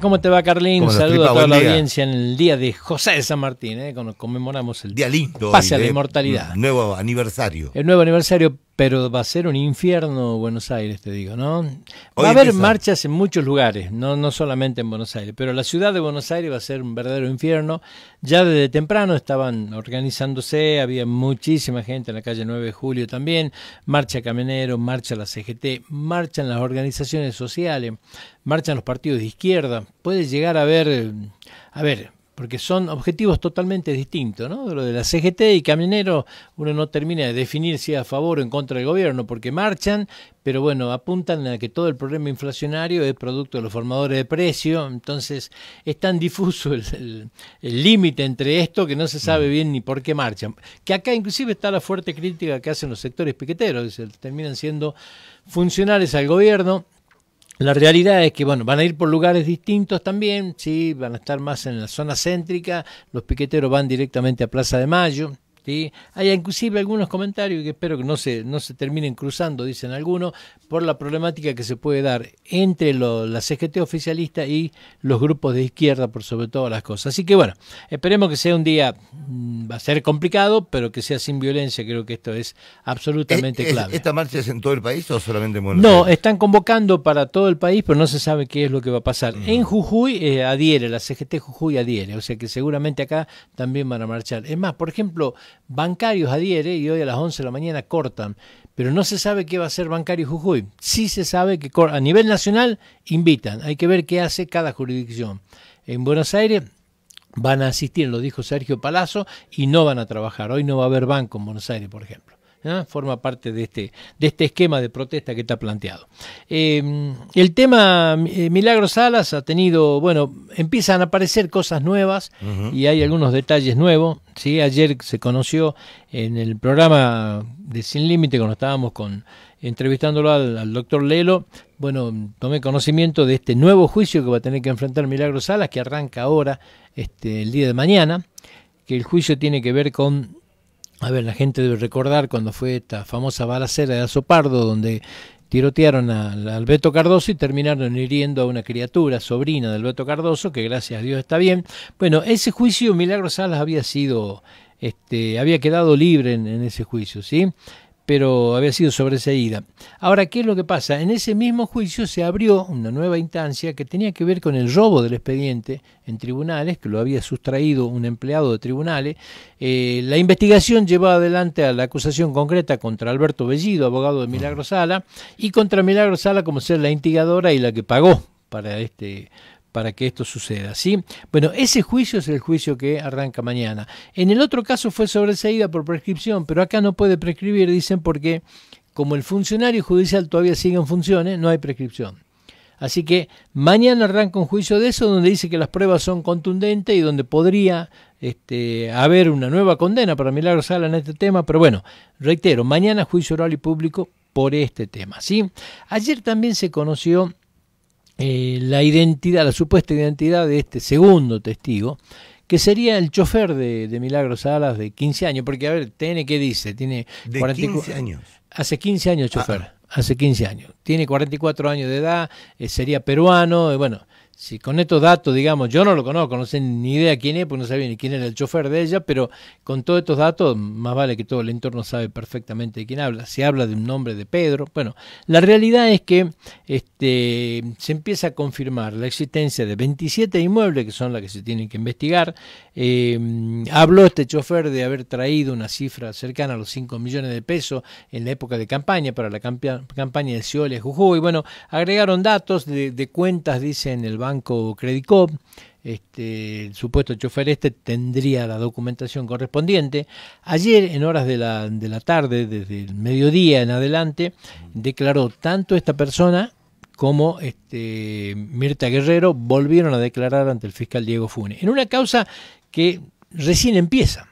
¿Cómo te va, Carlín? Saludos a toda la audiencia en el día de José de San Martín, ¿eh? cuando conmemoramos el día lindo. Pase a la ¿eh? inmortalidad. Nuevo aniversario. El nuevo aniversario pero va a ser un infierno Buenos Aires, te digo, ¿no? Va a haber marchas en muchos lugares, no, no solamente en Buenos Aires, pero la ciudad de Buenos Aires va a ser un verdadero infierno. Ya desde temprano estaban organizándose, había muchísima gente en la calle 9 de Julio también, marcha Caminero, marcha la CGT, marchan las organizaciones sociales, marchan los partidos de izquierda. Puede llegar a ver, eh, a ver, porque son objetivos totalmente distintos, ¿no? De Lo de la CGT y camionero, uno no termina de definir si es a favor o en contra del gobierno, porque marchan, pero bueno, apuntan a que todo el problema inflacionario es producto de los formadores de precio, entonces es tan difuso el límite entre esto que no se sabe mm. bien ni por qué marchan. Que acá inclusive está la fuerte crítica que hacen los sectores piqueteros, que terminan siendo funcionales al gobierno, la realidad es que, bueno, van a ir por lugares distintos también, sí, van a estar más en la zona céntrica, los piqueteros van directamente a Plaza de Mayo, hay inclusive algunos comentarios que espero que no se, no se terminen cruzando, dicen algunos, por la problemática que se puede dar entre la CGT oficialista y los grupos de izquierda, por sobre todas las cosas. Así que bueno, esperemos que sea un día, mm, va a ser complicado, pero que sea sin violencia, creo que esto es absolutamente clave. ¿Esta marcha es en todo el país o solamente en Buenos no, Aires? No, están convocando para todo el país, pero no se sabe qué es lo que va a pasar. Mm. En Jujuy eh, adhiere, la CGT Jujuy adhiere, o sea que seguramente acá también van a marchar. Es más, por ejemplo, Bancarios adhiere y hoy a las 11 de la mañana cortan, pero no se sabe qué va a hacer Bancario Jujuy. Sí se sabe que a nivel nacional invitan, hay que ver qué hace cada jurisdicción. En Buenos Aires van a asistir, lo dijo Sergio Palazzo, y no van a trabajar. Hoy no va a haber banco en Buenos Aires, por ejemplo. ¿eh? forma parte de este, de este esquema de protesta que está planteado. Em, el tema eh, Milagros Salas ha tenido, bueno, empiezan a aparecer cosas nuevas y hay algunos detalles nuevos. ¿sí? Ayer se conoció en el programa de Sin Límite, cuando estábamos con entrevistándolo al, doctor Lelo, bueno, tomé conocimiento de este nuevo juicio que va a tener que enfrentar Milagros Salas, que arranca ahora, este, el día de mañana, que el juicio tiene que ver con a ver, la gente debe recordar cuando fue esta famosa balacera de Azopardo, donde tirotearon a, Alberto Cardoso y terminaron hiriendo a una criatura, sobrina de Alberto Cardoso, que gracias a Dios está bien. Bueno, ese juicio Milagro Salas había sido, este, había quedado libre en ese juicio, ¿sí? pero había sido sobreseída. Ahora, ¿qué es lo que pasa? En ese mismo juicio se abrió una nueva instancia que tenía que ver con el robo del expediente en tribunales, que lo había sustraído un empleado de tribunales. Eh, la investigación llevó adelante a la acusación concreta contra Alberto Bellido, abogado de Milagro Sala, y contra Milagro Sala como ser la instigadora y la que pagó para este para que esto suceda. ¿sí? Bueno, ese juicio es el juicio que arranca mañana. En el otro caso fue sobreseída por prescripción, pero acá no puede prescribir, dicen, porque como el funcionario judicial todavía sigue en funciones, no hay prescripción. Así que mañana arranca un juicio de eso donde dice que las pruebas son contundentes y donde podría este, haber una nueva condena para Milagro Sala en este tema. Pero bueno, reitero, mañana juicio oral y público por este tema. ¿sí? Ayer también se conoció eh, la identidad, la supuesta identidad de este segundo testigo, que sería el chofer de, de Milagros Salas de 15 años, porque a ver, TN, ¿qué dice? Tiene de 15 años. Hace 15 años ah, chofer, ah. hace 15 años. Tiene 44 años de edad, eh, sería peruano, eh, bueno, si con estos datos, digamos, yo no lo conozco, no sé ni idea quién es, porque no sabía ni quién era el chofer de ella, pero con todos estos datos, más vale que todo el entorno sabe perfectamente de quién habla. Se habla de un nombre de Pedro. Bueno, la realidad es que este, se empieza a confirmar la existencia de 27 inmuebles, que son las que se tienen que investigar. Eh, habló este chofer de haber traído una cifra cercana a los 5 millones de pesos en la época de campaña, para la campaña de Ciole Jujuy. Bueno, agregaron datos de, de cuentas, dice en el banco Credit Este, el supuesto chofer este tendría la documentación correspondiente. Ayer, en horas de la, tarde, desde el mediodía en adelante, declaró tanto esta persona como este, Mirta Guerrero volvieron a declarar ante el fiscal Diego Funes, en una causa que recién empieza.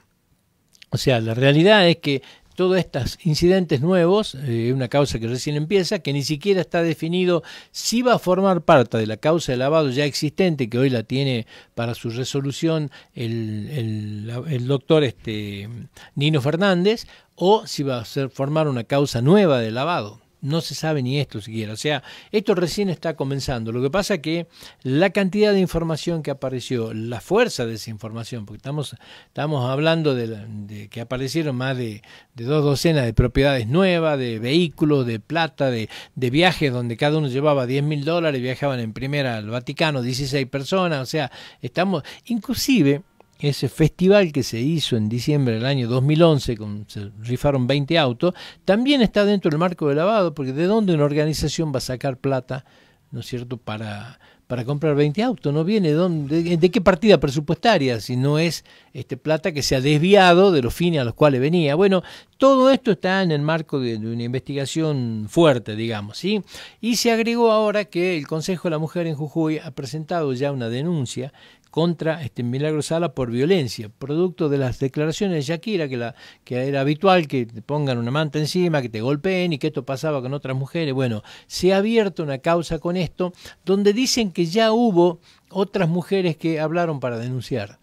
O sea, la realidad es que todos estos incidentes nuevos, eh, una causa que recién empieza, que ni siquiera está definido si va a formar parte de la causa de lavado ya existente, que hoy la tiene para su resolución el, el doctor este, Nino Fernández, o si va a ser, formar una causa nueva de lavado no se sabe ni esto siquiera. O sea, esto recién está comenzando. Lo que pasa que la cantidad de información que apareció, la fuerza de esa información, porque estamos, estamos hablando de, que aparecieron más de, dos docenas de propiedades nuevas, de vehículos, de plata, de, de viajes donde cada uno llevaba 10 mil dólares, viajaban en primera al Vaticano 16 personas. O sea, estamos, inclusive ese festival que se hizo en diciembre del año 2011, con, se rifaron 20 autos, también está dentro del marco de lavado, porque ¿de dónde una organización va a sacar plata, ¿no es cierto?, para, para comprar 20 autos. No viene de, qué partida presupuestaria, si no es este, plata que se ha desviado de los fines a los cuales venía. Bueno, todo esto está en el marco de, de, una investigación fuerte, digamos, ¿sí? Y se agregó ahora que el Consejo de la Mujer en Jujuy ha presentado ya una denuncia contra este Milagro Sala por violencia, producto de las declaraciones de Shakira, que, la, que era habitual que te pongan una manta encima, que te golpeen y que esto pasaba con otras mujeres. Bueno, se ha abierto una causa con esto, donde dicen que ya hubo otras mujeres que hablaron para denunciar.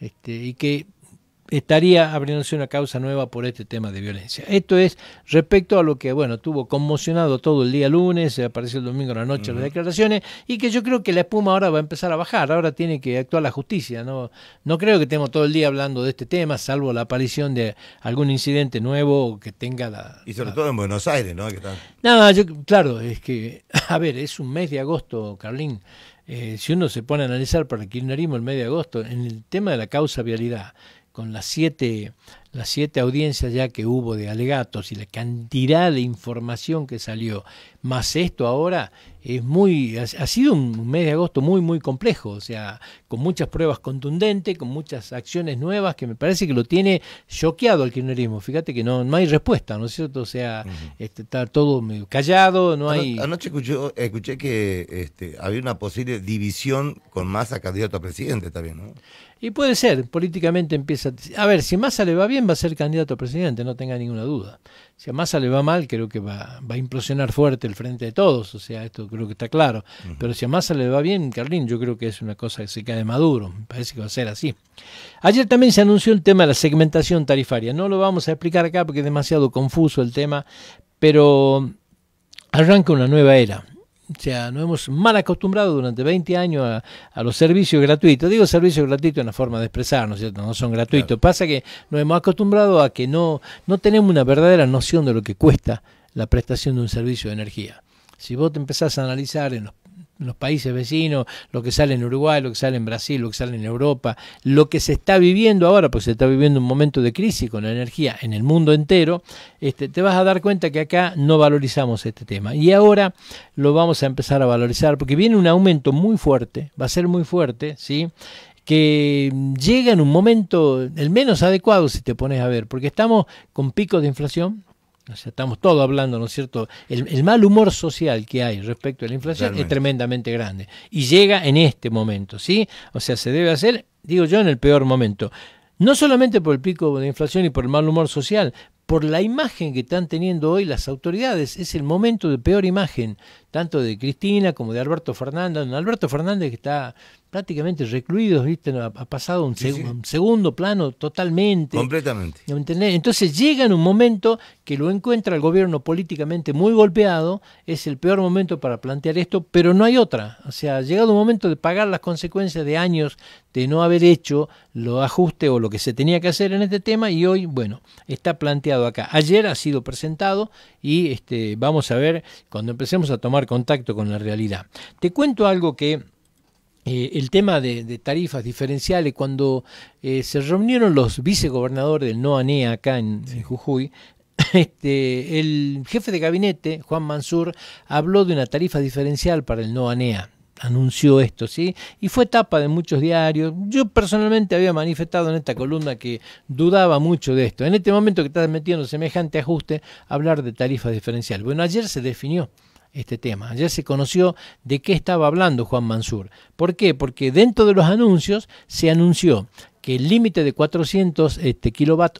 Este, y que estaría abriéndose una causa nueva por este tema de violencia. Esto es respecto a lo que, bueno, tuvo conmocionado todo el día lunes, apareció el domingo en la noche las declaraciones, y que yo creo que la espuma ahora va a empezar a bajar, ahora tiene que actuar la justicia, ¿no? No creo que estemos todo el día hablando de este tema, salvo la aparición de algún incidente nuevo que tenga la... Y sobre todo en Buenos Aires, ¿no? No, yo, claro, es que, a ver, es un mes de agosto, Carlín. Eh, si uno se pone a analizar para el kirchnerismo el mes de agosto, en el tema de la causa vialidad, con las siete, las siete audiencias ya que hubo de alegatos y la cantidad de información que salió más esto ahora, es muy, ha sido un mes de agosto muy, muy complejo, o sea, con muchas pruebas contundentes, con muchas acciones nuevas, que me parece que lo tiene choqueado al kirchnerismo. Fíjate que no, hay respuesta, ¿no es cierto? O sea, este, está todo callado, no hay... Anoche escuché, que este, había una posible división con Massa candidato a presidente también, ¿no? Y puede ser, políticamente empieza... A ver, si Massa le va bien, va a ser candidato a presidente, no tenga ninguna duda si a Massa le va mal, creo que va, a implosionar fuerte el frente de todos, o sea, esto creo que está claro. Pero si a Massa le va bien, Carlín, yo creo que es una cosa que se cae maduro, me parece que va a ser así. Ayer también se anunció el tema de la segmentación tarifaria, no lo vamos a explicar acá porque es demasiado confuso el tema, pero arranca una nueva era. O sea, nos hemos mal acostumbrado durante 20 años a, los servicios gratuitos. Digo servicios gratuitos en la forma de expresarnos, ¿cierto? No son gratuitos. Pasa que nos hemos acostumbrado a que no, no tenemos una verdadera noción de lo que cuesta la prestación de un servicio de energía. Si vos te empezás a analizar en los los países vecinos, lo que sale en Uruguay, lo que sale en Brasil, lo que sale en Europa, lo que se está viviendo ahora, porque se está viviendo un momento de crisis con la energía en el mundo entero, este, te vas a dar cuenta que acá no valorizamos este tema. Y ahora lo vamos a empezar a valorizar porque viene un aumento muy fuerte, va a ser muy fuerte, ¿sí? que llega en un momento el menos adecuado si te pones a ver, porque estamos con picos de inflación, o sea, estamos todos hablando, ¿no es cierto? El, mal humor social que hay respecto a la inflación es tremendamente grande. Y llega en este momento, ¿sí? O sea, se debe hacer, digo yo, en el peor momento. No solamente por el pico de inflación y por el mal humor social, por la imagen que están teniendo hoy las autoridades. Es el momento de peor imagen tanto de Cristina como de Alberto Fernández. Alberto Fernández que está prácticamente recluido, ¿viste? ha, pasado un, segundo plano totalmente. Completamente. Entonces llega en un momento que lo encuentra el gobierno políticamente muy golpeado, es el peor momento para plantear esto, pero no hay otra. O sea, ha llegado un momento de pagar las consecuencias de años de no haber hecho los ajustes o lo que se tenía que hacer en este tema y hoy, bueno, está planteado acá. Ayer ha sido presentado y este, vamos a ver cuando empecemos a tomar contacto con la realidad. Te cuento algo que eh, el tema de, tarifas diferenciales, cuando eh, se reunieron los vicegobernadores del NOANEA acá en, Jujuy, este, el jefe de gabinete, Juan Mansur, habló de una tarifa diferencial para el NOANEA anunció esto, ¿sí? Y fue tapa de muchos diarios. Yo personalmente había manifestado en esta columna que dudaba mucho de esto. En este momento que estás metiendo semejante ajuste, hablar de tarifas diferencial. Bueno, ayer se definió este tema. Ya se conoció de qué estaba hablando Juan Mansur. ¿Por qué? Porque dentro de los anuncios se anunció que el límite de 400 este,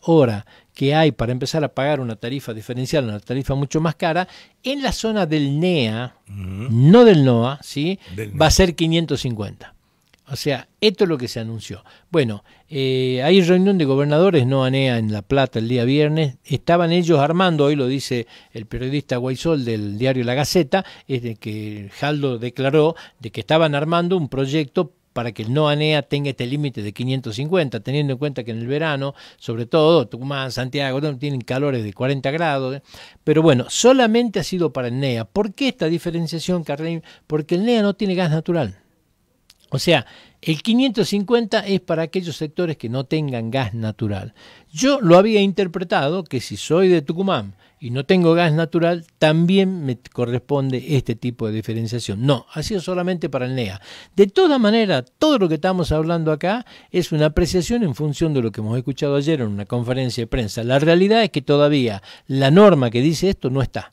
hora que hay para empezar a pagar una tarifa diferencial, una tarifa mucho más cara, en la zona del NEA, no del NOA, ¿sí? va a ser 550. O sea, esto es lo que se anunció. Bueno, eh, hay reunión de gobernadores, no ANEA en La Plata el día viernes. Estaban ellos armando, hoy lo dice el periodista Guaysol del diario La Gaceta, es de que Jaldo declaró de que estaban armando un proyecto para que el no ANEA tenga este límite de 550, teniendo en cuenta que en el verano, sobre todo Tucumán, Santiago, tienen calores de 40 grados. Eh. Pero bueno, solamente ha sido para el NEA. ¿Por qué esta diferenciación, Carlín? Porque el NEA no tiene gas natural. O sea, el 550 es para aquellos sectores que no tengan gas natural. Yo lo había interpretado que si soy de Tucumán y no tengo gas natural, también me corresponde este tipo de diferenciación. No, ha sido solamente para el NEA. De toda manera, todo lo que estamos hablando acá es una apreciación en función de lo que hemos escuchado ayer en una conferencia de prensa. La realidad es que todavía la norma que dice esto no está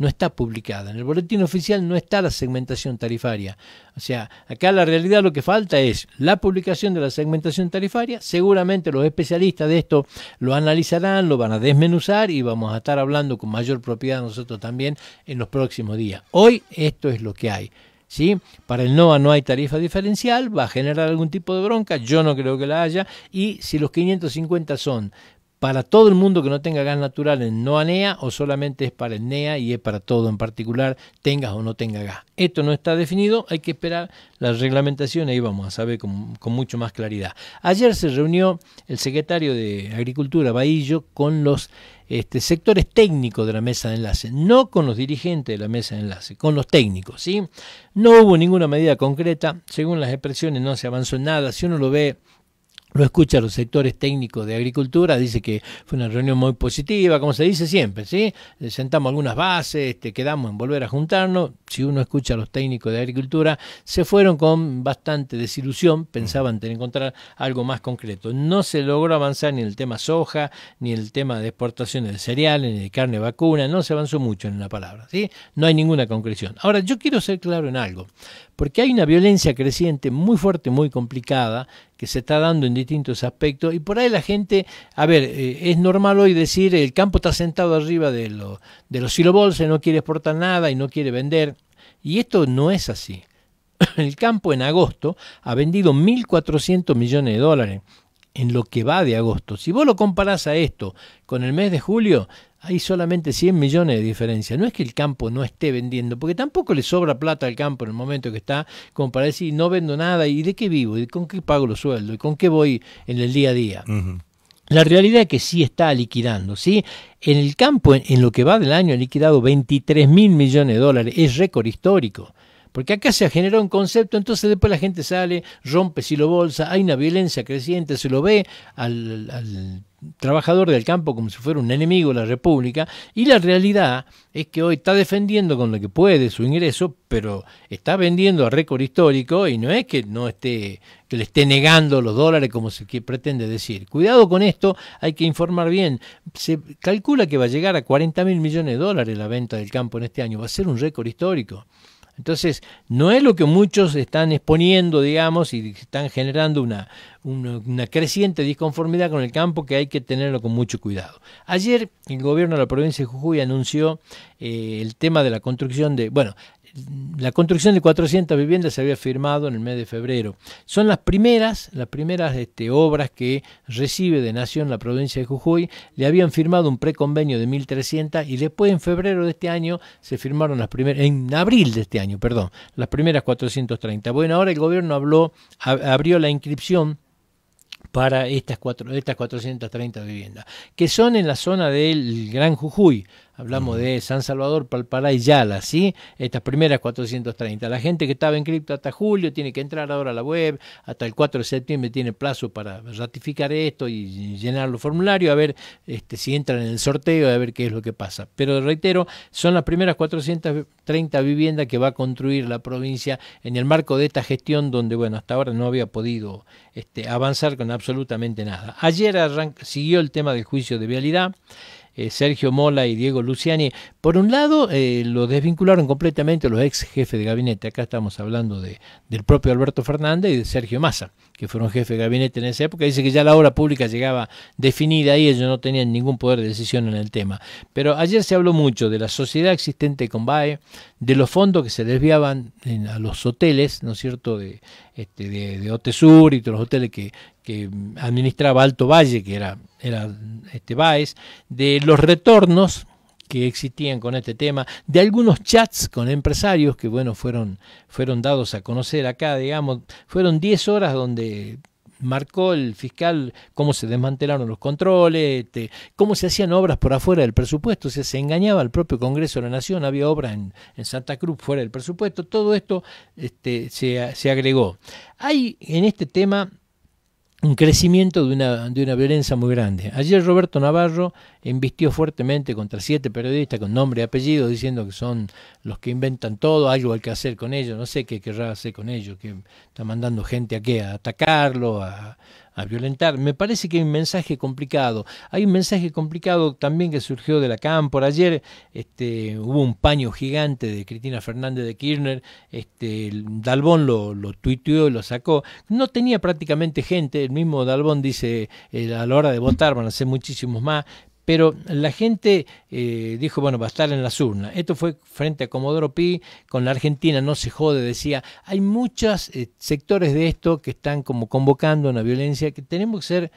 no está publicada. En el boletín oficial no está la segmentación tarifaria. O sea, acá la realidad lo que falta es la publicación de la segmentación tarifaria. Seguramente los especialistas de esto lo analizarán, lo van a desmenuzar y vamos a estar hablando con mayor propiedad nosotros también en los próximos días. Hoy esto es lo que hay. ¿Sí? Para el NOA no hay tarifa diferencial, va a generar algún tipo de bronca, yo no creo que la haya, y si los 550 son para todo el mundo que no tenga gas natural en no ANEA o solamente es para el NEA y es para todo en particular, tengas o no tenga gas. Esto no está definido, hay que esperar la reglamentación, ahí vamos a saber con, mucho más claridad. Ayer se reunió el secretario de Agricultura, Bahillo, con los este, sectores técnicos de la mesa de enlace, no con los dirigentes de la mesa de enlace, con los técnicos. ¿sí? No hubo ninguna medida concreta, según las expresiones no se avanzó en nada, si uno lo ve lo escucha a los sectores técnicos de agricultura, dice que fue una reunión muy positiva, como se dice siempre, ¿sí? Sentamos algunas bases, este, quedamos en volver a juntarnos. Si uno escucha a los técnicos de agricultura, se fueron con bastante desilusión, mm. pensaban tener encontrar algo más concreto. No se logró avanzar ni en el tema soja, ni en el tema de exportaciones de cereales, ni de carne vacuna, no se avanzó mucho en la palabra, ¿sí? No hay ninguna concreción. Ahora, yo quiero ser claro en algo, porque hay una violencia creciente muy fuerte, muy complicada, que se está dando en distintos aspectos. Y por ahí la gente, a ver, eh, es normal hoy decir el campo está sentado arriba de, lo, de los silobolses, no quiere exportar nada y no quiere vender. Y esto no es así. El campo en agosto ha vendido 1.400 millones de dólares en lo que va de agosto. Si vos lo comparás a esto con el mes de julio, hay solamente 100 millones de diferencia. No es que el campo no esté vendiendo, porque tampoco le sobra plata al campo en el momento que está, como para decir, no vendo nada, ¿y de qué vivo? ¿Y con qué pago los sueldos? ¿Y con qué voy en el día a día? La realidad es que sí está liquidando, ¿sí? En el campo, en, lo que va del año, ha liquidado 23 mil millones de dólares, es récord histórico. Porque acá se generado un concepto, entonces después la gente sale, rompe si lo bolsa, hay una violencia creciente, se lo ve al trabajador del campo como si fuera un enemigo de la República y la realidad es que hoy está defendiendo con lo que puede su ingreso, pero está vendiendo a récord histórico y no es que no esté que le esté negando los dólares como se pretende decir. Cuidado con esto, hay que informar bien. Se calcula que va a llegar a 40 mil millones de dólares la venta del campo en este año, va a ser un récord histórico. Entonces, no es lo que muchos están exponiendo, digamos, y están generando una, una, creciente disconformidad con el campo que hay que tenerlo con mucho cuidado. Ayer el gobierno de la provincia de Jujuy anunció eh, el tema de la construcción de, bueno, la construcción de 400 viviendas se había firmado en el mes de febrero. Son las primeras, las primeras este, obras que recibe de Nación la provincia de Jujuy. Le habían firmado un preconvenio de 1.300 y después en febrero de este año se firmaron las primeras, en abril de este año, perdón, las primeras 430. Bueno, ahora el gobierno habló, abrió la inscripción para estas, cuatro, estas 430 viviendas, que son en la zona del Gran Jujuy, Hablamos de San Salvador, Palpará y Yala, ¿sí? Estas primeras 430. La gente que estaba en cripto hasta julio tiene que entrar ahora a la web, hasta el 4 de septiembre tiene plazo para ratificar esto y llenar los formularios, a ver este, si entran en el sorteo, a ver qué es lo que pasa. Pero reitero, son las primeras 430 viviendas que va a construir la provincia en el marco de esta gestión donde, bueno, hasta ahora no había podido este, avanzar con absolutamente nada. Ayer siguió el tema del juicio de vialidad. Eh, Sergio Mola y Diego Luciani. Por un lado, eh, lo desvincularon completamente los ex jefes de gabinete. Acá estamos hablando de, del propio Alberto Fernández y de Sergio Massa, que fueron jefes de gabinete en esa época. Dice que ya la obra pública llegaba definida y ellos no tenían ningún poder de decisión en el tema. Pero ayer se habló mucho de la sociedad existente con BAE, de los fondos que se desviaban a los hoteles, ¿no es cierto?, de, este, de, Otesur y todos los hoteles que administraba Alto Valle, que era era este Baez, de los retornos que existían con este tema, de algunos chats con empresarios que bueno, fueron, fueron dados a conocer acá, digamos, fueron 10 horas donde marcó el fiscal cómo se desmantelaron los controles, este, cómo se hacían obras por afuera del presupuesto, se engañaba al propio Congreso de la Nación, había obras en, Santa Cruz fuera del presupuesto, todo esto este, se, se agregó. Hay en este tema un crecimiento de una, de una violencia muy grande. Ayer Roberto Navarro embistió fuertemente contra siete periodistas con nombre y apellido, diciendo que son los que inventan todo, algo hay que hacer con ellos, no sé qué querrá hacer con ellos, que está mandando gente aquí a atacarlo, a, a violentar. Me parece que hay un mensaje complicado. Hay un mensaje complicado también que surgió de la por Ayer este, hubo un paño gigante de Cristina Fernández de Kirchner. Este, Dalbón lo, lo tuiteó y lo sacó. No tenía prácticamente gente. El mismo Dalbón dice eh, a la hora de votar van a ser muchísimos más pero la gente eh, dijo, bueno, va a estar en las urnas. Esto fue frente a Comodoro Pi, con la Argentina no se jode, decía, hay muchos eh, sectores de esto que están como convocando una violencia que tenemos que ser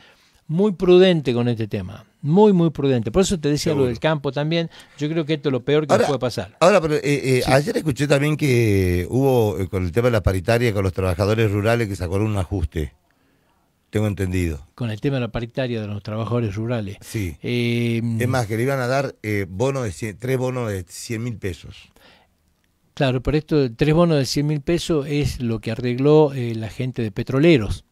muy prudentes con este tema. Muy, muy prudente. Por eso te decía lo del campo también. Yo creo que esto es lo peor que puede pasar. Ahora, pero eh, ayer escuché también que hubo, con el tema de la paritaria, con los trabajadores rurales, que acordó un ajuste. Tengo entendido. Con el tema de la paritaria de los trabajadores rurales. Sí. Además es más, que le iban a dar eh, bonos de tres bonos de 100 mil pesos. Claro, pero esto, tres bonos de 100 mil pesos es lo que arregló eh, la gente de petroleros.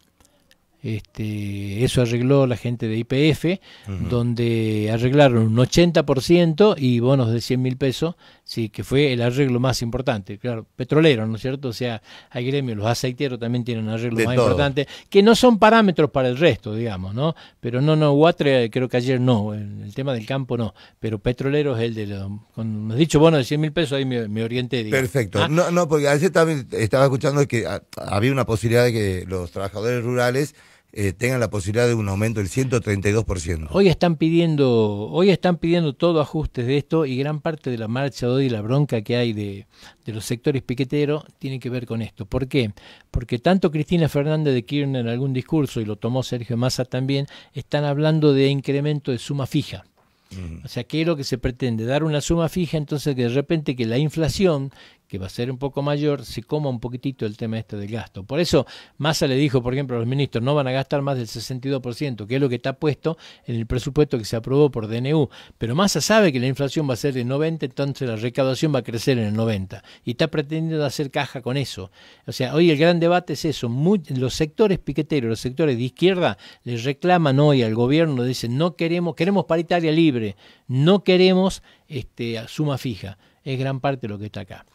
Este, eso arregló la gente de IPF, donde arreglaron un 80% y bonos de 100 mil pesos, sí, que fue el arreglo más importante. Claro, petrolero, ¿no es cierto? O sea, hay gremios, los aceiteros también tienen un arreglo más importante que no son parámetros para el resto, digamos, ¿no? Pero no, no, Huatre, creo que ayer no, el tema del campo no, pero petrolero es el de los. Con, me has dicho bonos de 100 mil pesos, ahí me, orienté. Perfecto. ¿Ah? No, no, porque ayer también estaba escuchando que había una posibilidad de que los trabajadores rurales eh, tengan la posibilidad de un aumento del 132%. Hoy están pidiendo, hoy están pidiendo todo ajustes de esto y gran parte de la marcha hoy y la bronca que hay de, los sectores piqueteros tiene que ver con esto. ¿Por qué? Porque tanto Cristina Fernández de Kirchner en algún discurso, y lo tomó Sergio Massa también, están hablando de incremento de suma fija. Mm. O sea, ¿qué es lo que se pretende? Dar una suma fija, entonces que de repente que la inflación, que va a ser un poco mayor, se coma un poquitito el tema este del gasto. Por eso Massa le dijo, por ejemplo, a los ministros, no van a gastar más del 62%, que es lo que está puesto en el presupuesto que se aprobó por DNU. Pero Massa sabe que la inflación va a ser del 90, entonces la recaudación va a crecer en el 90. Y está pretendiendo hacer caja con eso. O sea, hoy el gran debate es eso. los sectores piqueteros, los sectores de izquierda, les reclaman hoy al gobierno, dicen, no queremos, queremos paritaria libre, no queremos este, suma fija es gran parte de lo que está acá.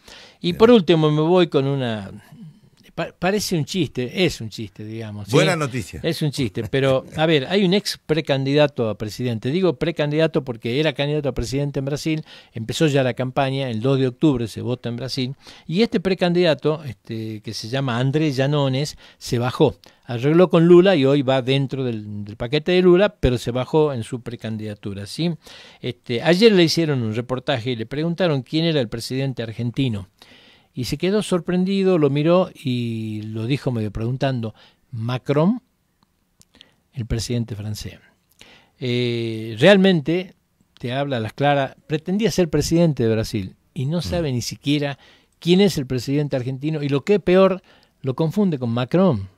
Y por último me voy con una parece un chiste, es un chiste, digamos. Buena noticia. Es un chiste, pero a ver, hay un ex precandidato a presidente. Digo precandidato porque era candidato a presidente en Brasil, empezó ya la campaña, el 2 de octubre se vota en Brasil, y este precandidato, este, que se llama Andrés Llanones, se bajó arregló con Lula y hoy va dentro del, paquete de Lula, pero se bajó en su precandidatura. ¿sí? Este, ayer le hicieron un reportaje y le preguntaron quién era el presidente argentino y se quedó sorprendido, lo miró y lo dijo medio preguntando, Macron, el presidente francés. Eh, realmente, te habla las claras, pretendía ser presidente de Brasil y no mm. sabe ni siquiera quién es el presidente argentino y lo que es peor, lo confunde con Macron.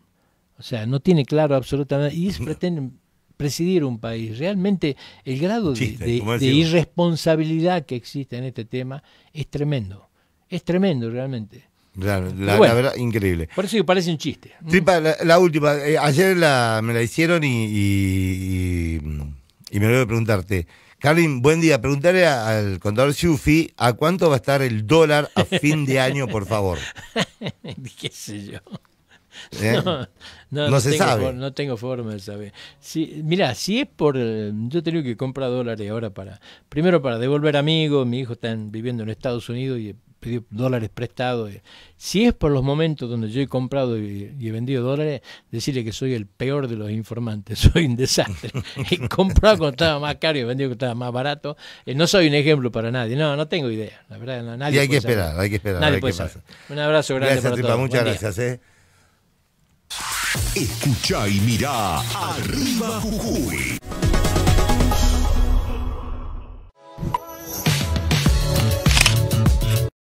O sea, no tiene claro absolutamente. Y pretende presidir un país. Realmente el grado de irresponsabilidad que existe en este tema es tremendo. Es tremendo realmente. La, la, verdad, increíble. Por eso parece un chiste. Mm. la, última. Eh, ayer me la hicieron y, y, me voy a preguntarte. Carlin, buen día. Preguntarle al contador Shufi a cuánto va a estar el dólar a fin de año, por favor. ¿Qué sé yo? ¿Eh? No, se sabe. No tengo forma de saber. Si, mirá, si es por. Eh, yo tengo que comprar dólares ahora para. Primero para devolver amigos. Mi hijo está viviendo en Estados Unidos y pedido dólares prestados. Eh. Si es por los momentos donde yo he comprado y, he vendido dólares, decirle que soy el peor de los informantes, soy un desastre. he comprado cuando estaba más caro y he vendido cuando estaba más barato. Eh, no soy un ejemplo para nadie, no, no tengo idea. y hay que esperar, hay que esperar. Un abrazo grande para todos. Muchas gracias. Eh. Escucha y mira Arriba